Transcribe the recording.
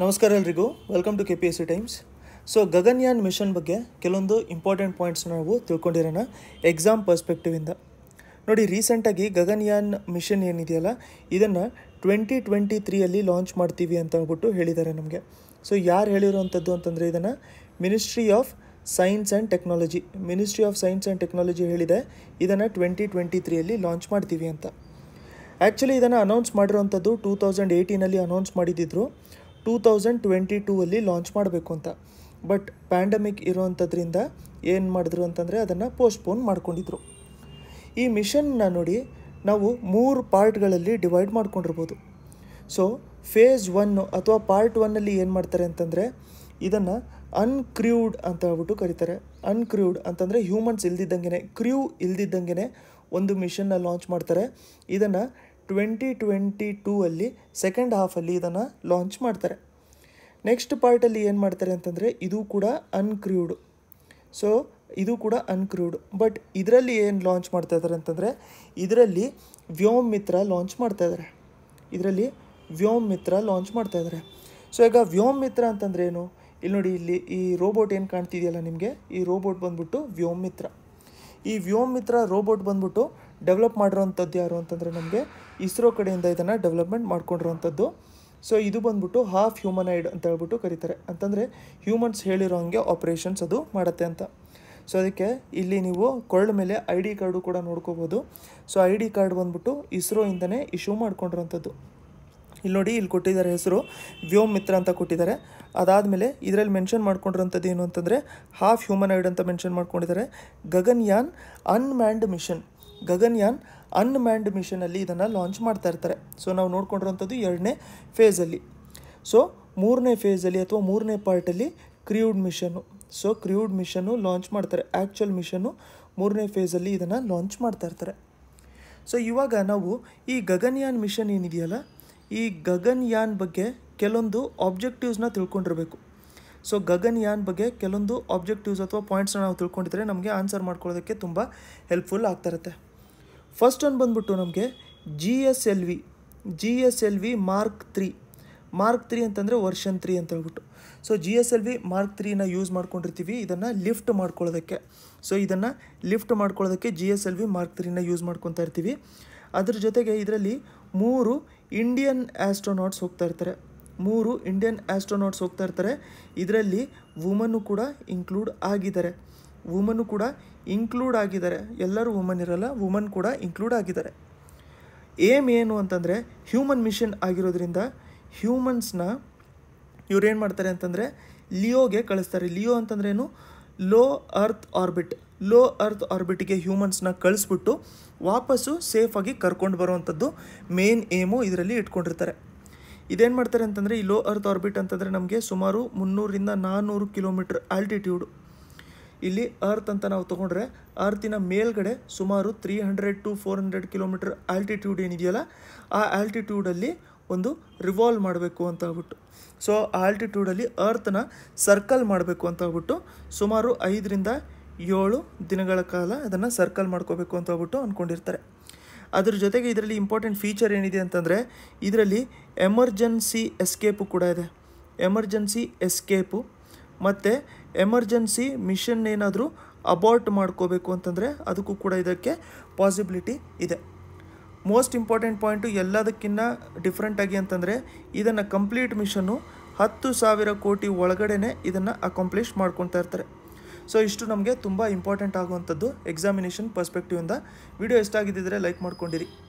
ನಮಸ್ಕಾರ ಎಲ್ರಿಗೂ welcome to K P S C times so Gaganyaan mission ಬಗ್ಗೆ ಕೆಲವೊಂದು ಇಂಪಾರ್ಟೆಂಟ್ ಪಾಯಿಂಟ್ಸ್ ನಾವು ತಿಳ್ಕೊಂಡಿರೋಣ ಎಕ್ಸಾಮ್ ಪರ್ಸ್ಪೆಕ್ಟಿವಿಂದ ನೋಡಿ ರೀಸೆಂಟಾಗಿ ಗಗನ್ಯಾನ್ ಮಿಷನ್ ಏನಿದೆಯಲ್ಲ ಇದನ್ನು ಟ್ವೆಂಟಿ ಟ್ವೆಂಟಿ ತ್ರೀಯಲ್ಲಿ ಲಾಂಚ್ ಮಾಡ್ತೀವಿ ಅಂತ ಹೇಳ್ಬಿಟ್ಟು ಹೇಳಿದ್ದಾರೆ ನಮಗೆ ಸೊ ಯಾರು ಹೇಳಿರೋವಂಥದ್ದು ಅಂತಂದರೆ ಇದನ್ನು ministry of science and technology ministry of science and technology ಹೇಳಿದೆ ಇದನ್ನು ಟ್ವೆಂಟಿ ಟ್ವೆಂಟಿ ತ್ರೀಯಲ್ಲಿ ಲಾಂಚ್ ಮಾಡ್ತೀವಿ ಅಂತ ಆ್ಯಕ್ಚುಲಿ ಇದನ್ನು ಅನೌನ್ಸ್ ಮಾಡಿರೋವಂಥದ್ದು ಟೂ ತೌಸಂಡ್ ಏಯ್ಟೀನಲ್ಲಿ ಅನೌನ್ಸ್ ಮಾಡಿದ್ದಿದ್ರು ಟೂ ತೌಸಂಡ್ ಟ್ವೆಂಟಿ ಟೂ ಅಲ್ಲಿ ಲಾಂಚ್ ಮಾಡಬೇಕು ಅಂತ ಬಟ್ ಪ್ಯಾಂಡಮಿಕ್ ಇರೋವಂಥದ್ರಿಂದ ಏನು ಮಾಡಿದ್ರು ಅಂತಂದರೆ ಅದನ್ನು ಪೋಸ್ಟ್ಪೋನ್ ಮಾಡ್ಕೊಂಡಿದ್ರು ಈ ಮಿಷನ್ನ ನೋಡಿ ನಾವು ಮೂರು ಪಾರ್ಟ್ಗಳಲ್ಲಿ ಡಿವೈಡ್ ಮಾಡ್ಕೊಂಡಿರ್ಬೋದು ಸೊ ಫೇಸ್ ಒನ್ನು ಅಥವಾ ಪಾರ್ಟ್ ಒನ್ನಲ್ಲಿ ಏನು ಮಾಡ್ತಾರೆ ಅಂತಂದರೆ ಇದನ್ನು ಅನ್ಕ್ರೂಡ್ ಅಂತ ಹೇಳ್ಬಿಟ್ಟು ಕರೀತಾರೆ ಅನ್ಕ್ರ್ಯೂಡ್ ಅಂತಂದರೆ ಹ್ಯೂಮನ್ಸ್ ಇಲ್ದಿದ್ದಂಗೆ ಕ್ರ್ಯೂ ಇಲ್ದಿದ್ದಂಗೆ ಒಂದು ಮಿಷನ್ನ ಲಾಂಚ್ ಮಾಡ್ತಾರೆ ಇದನ್ನು ಟ್ವೆಂಟಿ ಟ್ವೆಂಟಿ ಟೂ ಅಲ್ಲಿ ಸೆಕೆಂಡ್ ಹಾಫಲ್ಲಿ ಇದನ್ನು ಲಾಂಚ್ ಮಾಡ್ತಾರೆ ನೆಕ್ಸ್ಟ್ ಪಾರ್ಟಲ್ಲಿ ಏನು ಮಾಡ್ತಾರೆ ಅಂತಂದರೆ ಇದು ಕೂಡ ಅನ್ಕ್ರೂಡ್ ಸೊ ಇದು ಕೂಡ ಅನ್ಕ್ರೂಡ್ ಬಟ್ ಇದರಲ್ಲಿ ಏನು ಲಾಂಚ್ ಮಾಡ್ತಾ ಇದ್ದಾರೆ ಅಂತಂದರೆ ಇದರಲ್ಲಿ ವ್ಯೋಮ್ ಮಿತ್ರ ಲಾಂಚ್ ಮಾಡ್ತಾ ಇದ್ದಾರೆ ಇದರಲ್ಲಿ ವ್ಯೋಮ್ ಮಿತ್ರ ಲಾಂಚ್ ಮಾಡ್ತಾ ಇದ್ದಾರೆ ಸೊ ಈಗ ವ್ಯೋಮ್ ಮಿತ್ರ ಅಂತಂದ್ರೆ ಏನು ಇಲ್ಲಿ ನೋಡಿ ಇಲ್ಲಿ ಈ ರೋಬೋಟ್ ಏನು ಕಾಣ್ತಿದೆಯಲ್ಲ ನಿಮಗೆ ಈ ರೋಬೋಟ್ ಬಂದ್ಬಿಟ್ಟು ವ್ಯೋಮ್ ಮಿತ್ರ ಈ ವ್ಯೋಮ್ ಮಿತ್ರ ರೋಬೋಟ್ ಬಂದ್ಬಿಟ್ಟು ಡೆವಲಪ್ ಮಾಡಿರೋವಂಥದ್ದು ಯಾರು ಅಂತಂದರೆ ನಮಗೆ ಇಸ್ರೋ ಕಡೆಯಿಂದ ಇದನ್ನು ಡೆವಲಪ್ಮೆಂಟ್ ಮಾಡ್ಕೊಂಡಿರೋವಂಥದ್ದು ಸೊ ಇದು ಬಂದ್ಬಿಟ್ಟು ಹಾಫ್ ಐಡ್ ಅಂತ ಹೇಳ್ಬಿಟ್ಟು ಕರೀತಾರೆ ಅಂತಂದರೆ ಹ್ಯೂಮನ್ಸ್ ಹೇಳಿರೋ ಹಾಗೆ ಆಪ್ರೇಷನ್ಸ್ ಅದು ಮಾಡುತ್ತೆ ಅಂತ ಸೊ ಅದಕ್ಕೆ ಇಲ್ಲಿ ನೀವು ಕೊಳ್ಳ ಮೇಲೆ ಐ ಡಿ ಕಾರ್ಡು ಕೂಡ ನೋಡ್ಕೋಬೋದು ಸೊ ಐ ಡಿ ಕಾರ್ಡ್ ಬಂದ್ಬಿಟ್ಟು ಇಸ್ರೋಯಿಂದನೇ ಇಶ್ಯೂ ಮಾಡ್ಕೊಂಡಿರೋಂಥದ್ದು ಇಲ್ಲಿ ನೋಡಿ ಇಲ್ಲಿ ಕೊಟ್ಟಿದ್ದಾರೆ ಹೆಸರು ವ್ಯೋಮ್ ಮಿತ್ರ ಅಂತ ಕೊಟ್ಟಿದ್ದಾರೆ ಅದಾದಮೇಲೆ ಇದರಲ್ಲಿ ಮೆನ್ಷನ್ ಮಾಡ್ಕೊಂಡಿರೋಂಥದ್ದು ಏನು ಅಂತಂದರೆ ಹಾಫ್ ಹ್ಯೂಮನ್ ಐಡ್ ಅಂತ ಮೆನ್ಷನ್ ಮಾಡ್ಕೊಂಡಿದ್ದಾರೆ Gaganyaan unmanned mission Gaganyaan unmanned ಮಿಷನಲ್ಲಿ ಇದನ್ನು ಲಾಂಚ್ ಮಾಡ್ತಾ ಇರ್ತಾರೆ ಸೊ ನಾವು ನೋಡ್ಕೊಂಡಿರೋಂಥದ್ದು ಎರಡನೇ ಫೇಸಲ್ಲಿ ಸೊ ಮೂರನೇ ಫೇಸಲ್ಲಿ ಅಥವಾ ಮೂರನೇ ಪಾರ್ಟಲ್ಲಿ crewed mission so crewed mission launch ಮಾಡ್ತಾರೆ ಆ್ಯಕ್ಚುಯಲ್ ಮಿಷನ್ನು ಮೂರನೇ ಫೇಸಲ್ಲಿ ಇದನ್ನು ಲಾಂಚ್ ಮಾಡ್ತಾ ಇರ್ತಾರೆ ಸೊ ಇವಾಗ ನಾವು ಈ ಗಗನ್ಯಾನ್ ಮಿಷನ್ ಏನಿದೆಯಲ್ಲ ಈ ಗಗನ್ಯಾನ್ ಬಗ್ಗೆ ಕೆಲವೊಂದು ಆಬ್ಜೆಕ್ಟಿವ್ಸ್ನ ತಿಳ್ಕೊಂಡಿರಬೇಕು ಸೊ ಗಗನ್ಯಾನ್ ಬಗ್ಗೆ ಕೆಲವೊಂದು ಆಬ್ಜೆಕ್ಟಿವ್ಸ್ ಅಥವಾ ಪಾಯಿಂಟ್ಸ್ನ ನಾವು ತಿಳ್ಕೊಂಡಿದ್ರೆ ನಮಗೆ ಆನ್ಸರ್ ಮಾಡ್ಕೊಳ್ಳೋದಕ್ಕೆ ತುಂಬ ಹೆಲ್ಪ್ಫುಲ್ ಆಗ್ತಾ ಇರುತ್ತೆ ಫಸ್ಟ್ ಒಂದು ಬಂದ್ಬಿಟ್ಟು ನಮಗೆ G S L V G S L V mark three mark three ಅಂತಂದರೆ ವರ್ಷನ್ ತ್ರೀ ಅಂತ ಹೇಳ್ಬಿಟ್ಟು so G S L V mark ತ್ರೀನ ಯೂಸ್ ಮಾಡ್ಕೊಂಡಿರ್ತೀವಿ ಇದನ್ನು ಲಿಫ್ಟ್ ಮಾಡ್ಕೊಳ್ಳೋದಕ್ಕೆ ಸೊ ಇದನ್ನು ಲಿಫ್ಟ್ ಮಾಡ್ಕೊಳ್ಳೋದಕ್ಕೆ G S L V mark ತ್ರೀನ ಯೂಸ್ ಮಾಡ್ಕೊತಾ ಇರ್ತೀವಿ ಅದ್ರ ಜೊತೆಗೆ ಇದರಲ್ಲಿ ಮೂರು ಇಂಡಿಯನ್ ಆ್ಯಸ್ಟ್ರೋನಾಟ್ಸ್ ಹೋಗ್ತಾ ಇರ್ತಾರೆ ಮೂರು ಇಂಡಿಯನ್ ಆ್ಯಸ್ಟ್ರೋನಾಟ್ಸ್ ಹೋಗ್ತಾ ಇರ್ತಾರೆ ಇದರಲ್ಲಿ ವುಮನ್ನು ಕೂಡ ಇನ್ಕ್ಲೂಡ್ ಆಗಿದ್ದಾರೆ ವುಮನ್ನು ಕೂಡ ಇನ್ಕ್ಲೂಡ್ ಆಗಿದ್ದಾರೆ ಎಲ್ಲರೂ ವುಮನ್ ಇರಲ್ಲ ವುಮನ್ ಕೂಡ ಇನ್ಕ್ಲೂಡ್ ಆಗಿದ್ದಾರೆ ಏಮ್ ಏನು ಅಂತಂದರೆ ಹ್ಯೂಮನ್ ಮಿಷನ್ ಆಗಿರೋದ್ರಿಂದ ಹ್ಯೂಮನ್ಸ್ನ ಇವ್ರೇನು ಮಾಡ್ತಾರೆ ಅಂತಂದರೆ ಲಿಯೋಗೆ ಕಳಿಸ್ತಾರೆ ಲಿಯೋ ಅಂತಂದ್ರೇನು low earth orbit low earth ಆರ್ಬಿಟ್ಗೆ ಹ್ಯೂಮನ್ಸ್ನ ಕಳಿಸ್ಬಿಟ್ಟು ವಾಪಸ್ಸು ಸೇಫಾಗಿ ಕರ್ಕೊಂಡು ಬರುವಂಥದ್ದು ಮೇನ್ ಏಮು ಇದರಲ್ಲಿ ಇಟ್ಕೊಂಡಿರ್ತಾರೆ ಇದೇನು ಮಾಡ್ತಾರೆ ಅಂತಂದರೆ ಈ ಲೋ ಅರ್ತ್ ಆರ್ಬಿಟ್ ಅಂತಂದರೆ ನಮಗೆ ಸುಮಾರು ಮುನ್ನೂರಿಂದ ನಾನ್ನೂರು ಕಿಲೋಮೀಟ್ರ್ ಆಲ್ಟಿಟ್ಯೂಡು ಇಲ್ಲಿ ಅರ್ತ್ ಅಂತ ನಾವು ತೊಗೊಂಡ್ರೆ ಅರ್ತಿನ ಮೇಲ್ಗಡೆ ಸುಮಾರು three hundred to four hundred kilometre altitude ಏನಿದೆಯಲ್ಲ ಆ ಆಲ್ಟಿಟ್ಯೂಡಲ್ಲಿ ಒಂದು ರಿವಾಲ್ವ್ ಮಾಡಬೇಕು ಅಂತ ಹೇಳ್ಬಿಟ್ಟು ಸೊ ಆಲ್ಟಿಟ್ಯೂಡಲ್ಲಿ ಅರ್ತ್ನ ಸರ್ಕಲ್ ಮಾಡಬೇಕು ಅಂತ ಹೇಳ್ಬಿಟ್ಟು ಸುಮಾರು ಐದರಿಂದ ಏಳು ದಿನಗಳ ಕಾಲ ಅದನ್ನು ಸರ್ಕಲ್ ಮಾಡ್ಕೋಬೇಕು ಅಂತ ಹೇಳ್ಬಿಟ್ಟು ಅಂದ್ಕೊಂಡಿರ್ತಾರೆ ಅದ್ರ ಜೊತೆಗೆ ಇದರಲ್ಲಿ ಇಂಪಾರ್ಟೆಂಟ್ ಫೀಚರ್ ಏನಿದೆ ಅಂತಂದರೆ ಇದರಲ್ಲಿ ಎಮರ್ಜೆನ್ಸಿ ಎಸ್ಕೇಪು ಕೂಡ ಇದೆ ಎಮರ್ಜೆನ್ಸಿ ಎಸ್ಕೇಪು ಮತ್ತು ಎಮರ್ಜೆನ್ಸಿ ಮಿಷನ್ ಏನಾದರೂ ಅಬಾರ್ಟ್ ಮಾಡ್ಕೋಬೇಕು ಅಂತಂದರೆ ಅದಕ್ಕೂ ಕೂಡ ಇದಕ್ಕೆ ಪಾಸಿಬಿಲಿಟಿ ಇದೆ ಮೋಸ್ಟ್ ಇಂಪಾರ್ಟೆಂಟ್ ಪಾಯಿಂಟು ಎಲ್ಲದಕ್ಕಿಂತ ಡಿಫ್ರೆಂಟಾಗಿ ಅಂತಂದರೆ ಇದನ್ನು ಕಂಪ್ಲೀಟ್ ಮಿಷನ್ನು ಹತ್ತು ಸಾವಿರ ಕೋಟಿ ಒಳಗಡೆನೆ ಇದನ್ನು ಅಕಾಂಪ್ಲಿಷ್ ಮಾಡ್ಕೊತಾ ಇರ್ತಾರೆ ಸೊ ಇಷ್ಟು ನಮಗೆ ತುಂಬ ಇಂಪಾರ್ಟೆಂಟ್ ಆಗುವಂಥದ್ದು ಎಕ್ಸಾಮಿನೇಷನ್ ಪರ್ಸ್ಪೆಕ್ಟಿವಿಂದ ವಿಡಿಯೋ ಎಷ್ಟಾಗಿದ್ದರೆ ಲೈಕ್ ಮಾಡ್ಕೊಂಡಿರಿ